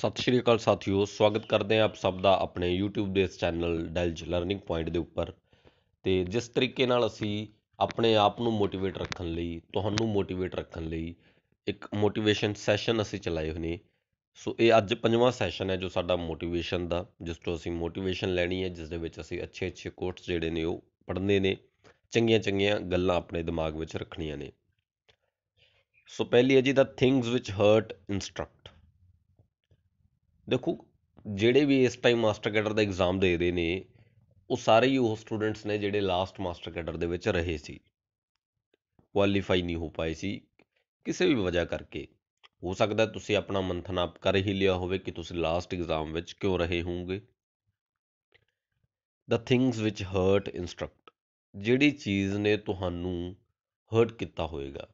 ਸਤਿ ਸ਼੍ਰੀ ਅਕਾਲ ਸਾਥੀਓ ਸਵਾਗਤ ਕਰਦੇ ਆਂ ਆਪ ਸਭ ਦਾ ਆਪਣੇ YouTube ਦੇ ਇਸ ਚੈਨਲ ਡੈਲਜ ਲਰਨਿੰਗ ਪੁਆਇੰਟ ਦੇ ਉੱਪਰ ਤੇ ਜਿਸ ਤਰੀਕੇ ਨਾਲ ਅਸੀਂ ਆਪਣੇ ਆਪ ਨੂੰ ਮੋਟੀਵੇਟ ਰੱਖਣ ਲਈ ਤੁਹਾਨੂੰ ਮੋਟੀਵੇਟ ਰੱਖਣ ਲਈ ਇੱਕ ਮੋਟੀਵੇਸ਼ਨ ਸੈਸ਼ਨ ਅਸੀਂ ਚਲਾਏ ਹੋਏ ਨੇ ਸੋ ਇਹ ਅੱਜ ਪੰਜਵਾਂ ਸੈਸ਼ਨ ਹੈ ਜੋ ਸਾਡਾ ਮੋਟੀਵੇਸ਼ਨ ਦਾ ਜਿਸ ਤੋਂ ਅਸੀਂ ਮੋਟੀਵੇਸ਼ਨ ਲੈਣੀ ਹੈ ਜਿਸ ਦੇ ਵਿੱਚ ਅਸੀਂ ਅੱਛੇ ਅੱਛੇ ਕੋਟਸ ਜਿਹੜੇ ਨੇ ਉਹ ਪੜ੍ਹਨੇ ਨੇ ਚੰਗੀਆਂ ਚੰਗੀਆਂ ਗੱਲਾਂ ਆਪਣੇ ਦਿਮਾਗ ਵਿੱਚ ਰੱਖਣੀਆਂ ਨੇ ਸੋ ਪਹਿਲੀ ਹੈ ਜੀ ਦਾ ਥਿੰਗਸ ਵਿਚ ਹਰਟ ਇਨਸਟ੍ਰਕਟ ਦੇਖੋ ਜਿਹੜੇ ਵੀ ਇਸ ਟਾਈਮ ਮਾਸਟਰ ਕੈਡਰ ਦਾ ਐਗਜ਼ਾਮ ਦੇ ਰਹੇ ਨੇ ਉਹ ਸਾਰੇ ਹੀ ਉਹ ਸਟੂਡੈਂਟਸ ਨੇ ਜਿਹੜੇ ਲਾਸਟ ਮਾਸਟਰ ਕੈਡਰ ਦੇ ਵਿੱਚ ਰਹੇ ਸੀ ਕੁਆਲੀਫਾਈ ਨਹੀਂ ਹੋ ਪਾਏ ਸੀ ਕਿਸੇ ਵੀ ਵਜ੍ਹਾ ਕਰਕੇ ਹੋ ਸਕਦਾ ਤੁਸੀਂ ਆਪਣਾ ਮੰਥਨ ਆਪ ਕਰ ਹੀ ਲਿਆ ਹੋਵੇ ਕਿ ਤੁਸੀਂ ਲਾਸਟ ਐਗਜ਼ਾਮ ਵਿੱਚ ਕਿਉਂ ਰਹੇ ਹੋਵੋਗੇ ਦ ਥਿੰਗਸ ਵਿਚ ਹਰਟ ਇਨਸਟਰਕਟ ਜਿਹੜੀ ਚੀਜ਼ ਨੇ ਤੁਹਾਨੂੰ ਹਰਟ ਕੀਤਾ ਹੋਵੇਗਾ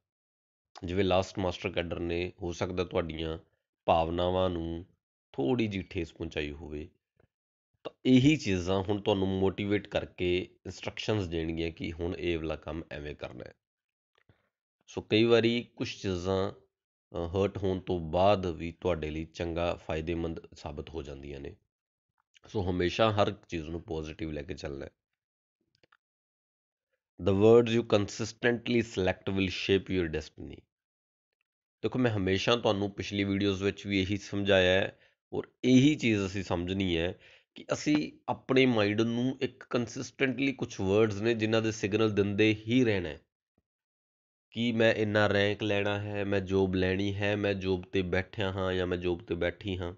ਜਿਵੇਂ ਲਾਸਟ ਮਾਸਟਰ ਕੈਡਰ ਨੇ ਹੋ ਸਕਦਾ ਤੁਹਾਡੀਆਂ ਭਾਵਨਾਵਾਂ ਨੂੰ ਥੋੜੀ ਜਿਹੀ ਠੇਸ ਪਹੁੰਚਾਈ ਹੋਵੇ ਤਾਂ ਇਹੀ ਚੀਜ਼ਾਂ ਹੁਣ ਤੁਹਾਨੂੰ ਮੋਟੀਵੇਟ ਕਰਕੇ ਇਨਸਟਰਕਸ਼ਨਸ ਦੇਣਗੀਆਂ ਕਿ ਹੁਣ ਇਹ ਵਾਲਾ ਕੰਮ ਐਵੇਂ ਕਰਨਾ ਸੋ ਕਈ ਵਾਰੀ ਕੁਝ ਚੀਜ਼ਾਂ ਹਰਟ ਹੋਣ ਤੋਂ ਬਾਅਦ ਵੀ ਤੁਹਾਡੇ ਲਈ ਚੰਗਾ ਫਾਇਦੇਮੰਦ ਸਾਬਤ ਹੋ ਜਾਂਦੀਆਂ ਨੇ ਸੋ ਹਮੇਸ਼ਾ ਹਰ ਚੀਜ਼ ਨੂੰ ਪੋਜ਼ਿਟਿਵ ਲੈ ਕੇ ਚੱਲਣਾ the words you consistently select will shape your destiny ਦੇਖੋ ਮੈਂ ਹਮੇਸ਼ਾ ਤੁਹਾਨੂੰ ਪਿਛਲੀ ਵੀਡੀਓਜ਼ ਵਿੱਚ ਵੀ ਇਹੀ ਸਮਝਾਇਆ ਹੈ ਔਰ ਇਹੀ ਚੀਜ਼ ਅਸੀਂ ਸਮਝਣੀ ਹੈ ਕਿ ਅਸੀਂ ਆਪਣੇ ਮਾਈਂਡ ਨੂੰ ਇੱਕ ਕੰਸਿਸਟੈਂਟਲੀ ਕੁਝ ਵਰਡਸ ਨੇ ਜਿਨ੍ਹਾਂ ਦੇ ਸਿਗਨਲ ਦਿੰਦੇ ਹੀ ਰਹਿਣਾ ਕਿ ਮੈਂ ਇੰਨਾ ਰੈਂਕ ਲੈਣਾ ਹੈ ਮੈਂ ਜੋਬ ਲੈਣੀ ਹੈ ਮੈਂ ਜੋਬ ਤੇ ਬੈਠਿਆ ਹਾਂ ਜਾਂ ਮੈਂ ਜੋਬ ਤੇ ਬੈਠੀ ਹਾਂ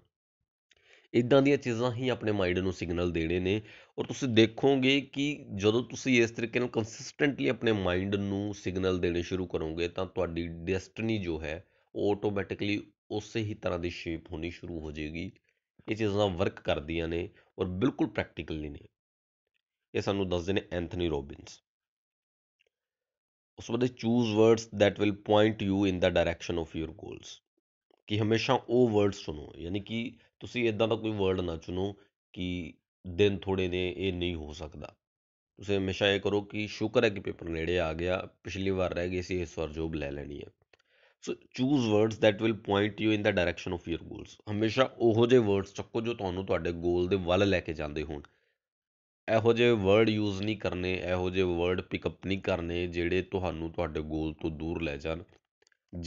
ਇਦਾਂ ਦੀਆਂ ਚੀਜ਼ਾਂ ਹੀ ਆਪਣੇ ਮਾਈਂਡ ਨੂੰ ਸਿਗਨਲ ਦੇਣੇ ਨੇ ਔਰ ਤੁਸੀਂ ਦੇਖੋਗੇ ਕਿ ਜਦੋਂ ਤੁਸੀਂ ਇਸ ਤਰੀਕੇ ਨਾਲ ਕੰਸਿਸਟੈਂਟਲੀ ਆਪਣੇ ਮਾਈਂਡ ਨੂੰ ਸਿਗਨਲ ਦੇਣੇ ਸ਼ੁਰੂ ਕਰੋਗੇ ਤਾਂ ਤੁਹਾਡੀ ਡੈਸਟੀਨੀ ਜੋ ਹੈ ਉਹ ਆਟੋਮੈਟਿਕਲੀ ਉਸੇ ਹੀ ਤਰ੍ਹਾਂ ਦੀ ਸ਼ੇਪ ਹੋਣੀ ਸ਼ੁਰੂ ਹੋ ਜਾਏਗੀ ਇਹ ਚੀਜ਼ਾਂ ਵਰਕ ਕਰਦੀਆਂ ਨੇ ਔਰ ਬਿਲਕੁਲ ਪ੍ਰੈਕਟੀਕਲੀ ਨੇ ਇਹ ਸਾਨੂੰ ਦੱਸਦੇ ਨੇ ਐਂਥਨੀ ਰੋਬਿਨਸ ਉਸ ਬਾਅਦ choose words that will point you in the direction of your goals ਕਿ ਹਮੇਸ਼ਾ ਉਹ ਵਰਡਸ ਸੁਣੋ ਯਾਨੀ ਕਿ ਤੁਸੀਂ ਇਦਾਂ ਦਾ ਕੋਈ ਵਰਡ ਨਾ ਚੁਣੋ ਕਿ ਦਿਨ ਥੋੜੇ ਨੇ ਇਹ ਨਹੀਂ ਹੋ ਸਕਦਾ ਤੁਸੀਂ ਹਮੇਸ਼ਾ ਇਹ ਕਰੋ ਕਿ ਸ਼ੁਕਰ ਹੈ ਕਿ ਪੇਪਰ ਨੇੜੇ ਆ ਗਿਆ ਪਿਛਲੀ ਵਾਰ ਰਹਿ ਗਈ ਸੀ ਇਸ ਵਾਰ ਜੋਬ ਲੈ ਲੈਣੀ ਹੈ so choose words that will point you in the direction of your goals ਹਮੇਸ਼ਾ ਉਹੋ ਜਿਹੇ ਵਰਡਸ ਚੱਕੋ ਜੋ ਤੁਹਾਨੂੰ ਤੁਹਾਡੇ ਗੋਲ ਦੇ ਵੱਲ ਲੈ ਕੇ ਜਾਂਦੇ ਹੋਣ ਇਹੋ ਜਿਹੇ ਵਰਡ ਯੂਜ਼ ਨਹੀਂ ਕਰਨੇ ਇਹੋ ਜਿਹੇ ਵਰਡ ਪਿਕਅਪ ਨਹੀਂ ਕਰਨੇ ਜਿਹੜੇ ਤੁਹਾਨੂੰ ਤੁਹਾਡੇ ਗੋਲ ਤੋਂ ਦੂਰ ਲੈ ਜਾਣ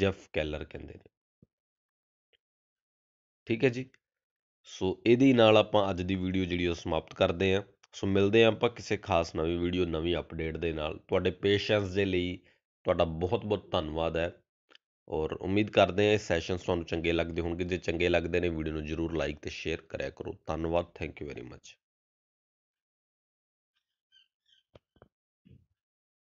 ਜੈਫ ਕੈਲਰ ਕਹਿੰਦੇ ਨੇ ਠੀਕ ਹੈ ਜੀ ਸੋ ਇਹਦੇ ਨਾਲ ਆਪਾਂ ਅੱਜ ਦੀ ਵੀਡੀਓ ਜਿਹੜੀ ਉਹ ਸਮਾਪਤ ਕਰਦੇ ਆਂ ਸੋ ਮਿਲਦੇ ਆਂ ਆਪਾਂ ਕਿਸੇ ਖਾਸ ਨਵੀਂ ਵੀਡੀਓ ਨਵੀਂ ਅਪਡੇਟ ਦੇ ਨਾਲ ਤੁਹਾਡੇ ਪੇਸ਼ੈਂਸ ਦੇ ਲਈ ਤੁਹਾਡਾ ਬਹੁਤ ਬਹੁਤ ਧੰਨਵਾਦ ਹੈ ਔਰ ਉਮੀਦ ਕਰਦੇ ਹਾਂ ਇਹ ਸੈਸ਼ਨਸ ਤੁਹਾਨੂੰ ਚੰਗੇ ਲੱਗਦੇ ਹੋਣਗੇ ਜੇ ਚੰਗੇ ਲੱਗਦੇ ਨੇ ਵੀਡੀਓ ਨੂੰ ਜਰੂਰ ਲਾਈਕ ਤੇ ਸ਼ੇਅਰ ਕਰਿਆ ਕਰੋ ਧੰਨਵਾਦ ਥੈਂਕ ਯੂ ਵੈਰੀ ਮੱਚ